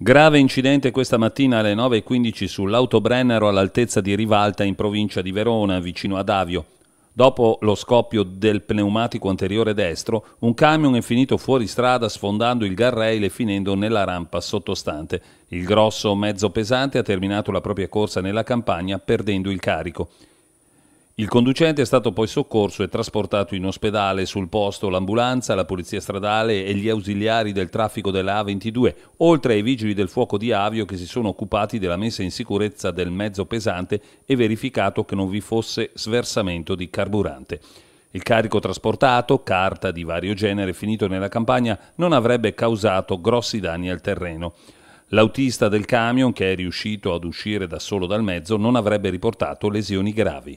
Grave incidente questa mattina alle 9.15 sull'autobrenero all'altezza di Rivalta in provincia di Verona, vicino ad Avio. Dopo lo scoppio del pneumatico anteriore destro, un camion è finito fuori strada sfondando il garrail e finendo nella rampa sottostante. Il grosso mezzo pesante ha terminato la propria corsa nella campagna perdendo il carico. Il conducente è stato poi soccorso e trasportato in ospedale. Sul posto l'ambulanza, la polizia stradale e gli ausiliari del traffico della A22, oltre ai vigili del fuoco di Avio che si sono occupati della messa in sicurezza del mezzo pesante e verificato che non vi fosse sversamento di carburante. Il carico trasportato, carta di vario genere finito nella campagna, non avrebbe causato grossi danni al terreno. L'autista del camion, che è riuscito ad uscire da solo dal mezzo, non avrebbe riportato lesioni gravi.